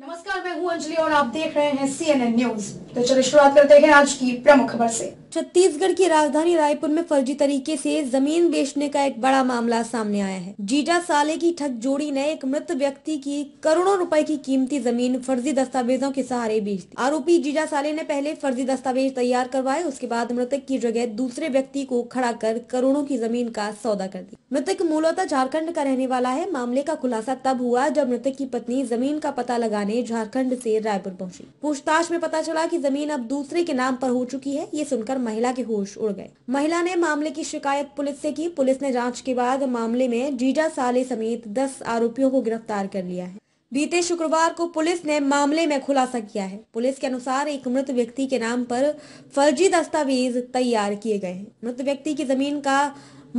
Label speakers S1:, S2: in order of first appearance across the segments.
S1: नमस्कार मैं हूं अंजलि और आप देख रहे हैं सीएनएन न्यूज तो चलो शुरुआत करते हैं आज की प्रमुख खबर से छत्तीसगढ़ की राजधानी रायपुर में फर्जी तरीके से जमीन बेचने का एक बड़ा मामला सामने आया है जीजा साले की ठग जोड़ी ने एक मृत व्यक्ति की करोड़ों रुपए की कीमती जमीन फर्जी दस्तावेजों के सहारे बेच दी आरोपी जीजा साले ने पहले फर्जी दस्तावेज तैयार करवाए उसके बाद मृतक की जगह दूसरे व्यक्ति को खड़ा कर करोड़ों की जमीन का सौदा कर दी मृतक मूलतः झारखण्ड का रहने वाला है मामले का खुलासा तब हुआ जब मृतक की पत्नी जमीन का पता लगाने झारखण्ड ऐसी रायपुर पहुँची पूछताछ में पता चला की जमीन अब दूसरे के नाम पर हो चुकी है ये सुनकर महिला के होश उड़ गए महिला ने मामले की शिकायत पुलिस से की पुलिस ने जांच के बाद मामले में जीजा साले समेत दस आरोपियों को गिरफ्तार कर लिया है बीते शुक्रवार को पुलिस ने मामले में खुलासा किया है पुलिस के अनुसार एक मृत व्यक्ति के नाम पर फर्जी दस्तावेज तैयार किए गए हैं मृत व्यक्ति की जमीन का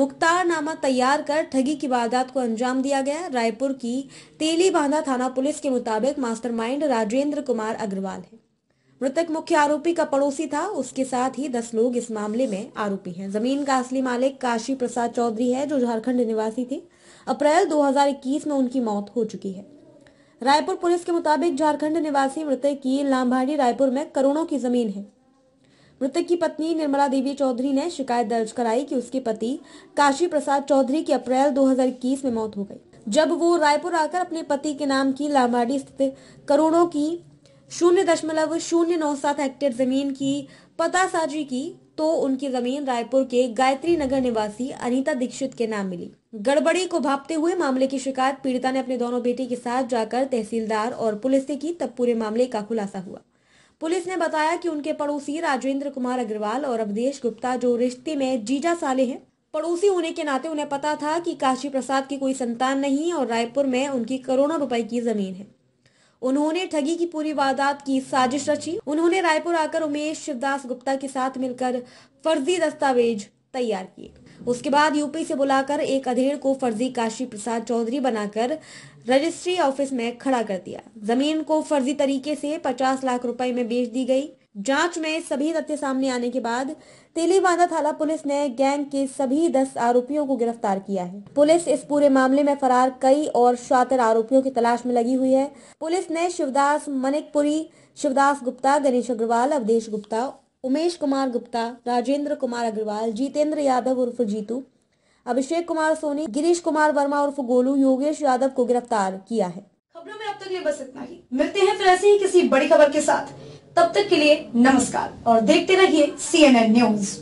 S1: मुख्तारनामा तैयार कर ठगी की वारदात को अंजाम दिया गया रायपुर की तेली बांधा थाना पुलिस के मुताबिक मास्टरमाइंड राजेंद्र कुमार अग्रवाल है मृतक मुख्य आरोपी का पड़ोसी था उसके साथ ही दस लोग इस मामले में आरोपी हैं जमीन का असली मालिक काशी प्रसाद चौधरी है जो झारखंड निवासी थे अप्रैल 2021 में उनकी मौत हो चुकी है रायपुर पुलिस के मुताबिक झारखंड निवासी मृतक की लामभाड़ी रायपुर में करोड़ों की जमीन है मृतक की पत्नी निर्मला देवी चौधरी ने शिकायत दर्ज कराई कि उसके पति काशी प्रसाद चौधरी की अप्रैल 2021 में मौत हो गई जब वो रायपुर आकर अपने पति के नाम की लामबाड़ी स्थित करोड़ों की शून्य दशमलव शून्य नौ सात हेक्टेयर जमीन की पता साजी की तो उनकी जमीन रायपुर के गायत्री नगर निवासी अनीता दीक्षित के नाम मिली गड़बड़ी को भापते हुए मामले की शिकायत पीड़िता ने अपने दोनों बेटे के साथ जाकर तहसीलदार और पुलिस से की तब पूरे मामले का खुलासा हुआ पुलिस ने बताया कि उनके पड़ोसी राजेंद्र कुमार अग्रवाल और अवधेश गुप्ता जो रिश्ते में जीजा साले हैं पड़ोसी होने के नाते उन्हें पता था कि काशी प्रसाद की कोई संतान नहीं और रायपुर में उनकी करोड़ों रुपए की जमीन है उन्होंने ठगी की पूरी वारदात की साजिश रची उन्होंने रायपुर आकर उमेश शिवदास गुप्ता के साथ मिलकर फर्जी दस्तावेज तैयार किए उसके बाद यूपी से बुलाकर एक अधेड़ को फर्जी काशी प्रसाद चौधरी बनाकर रजिस्ट्री ऑफिस में खड़ा कर दिया जमीन को फर्जी तरीके से 50 लाख रुपए में बेच दी गई जांच में सभी तथ्य सामने आने के बाद तेलीबांधा थाना पुलिस ने गैंग के सभी दस आरोपियों को गिरफ्तार किया है पुलिस इस पूरे मामले में फरार कई और शातिर आरोपियों की तलाश में लगी हुई है पुलिस ने शिवदास मनिकपुरी शिवदास गुप्ता गणेश अग्रवाल अवधेश गुप्ता उमेश कुमार गुप्ता राजेंद्र कुमार अग्रवाल जितेंद्र यादव उर्फ जीतू अभिषेक कुमार सोनी गिरीश कुमार वर्मा उर्फ गोलू योगेश यादव को गिरफ्तार किया है खबरों में अब तक ये बस इतना ही मिलते हैं फिर ऐसे ही किसी बड़ी खबर के साथ तब तक के लिए नमस्कार और देखते रहिए सी न्यूज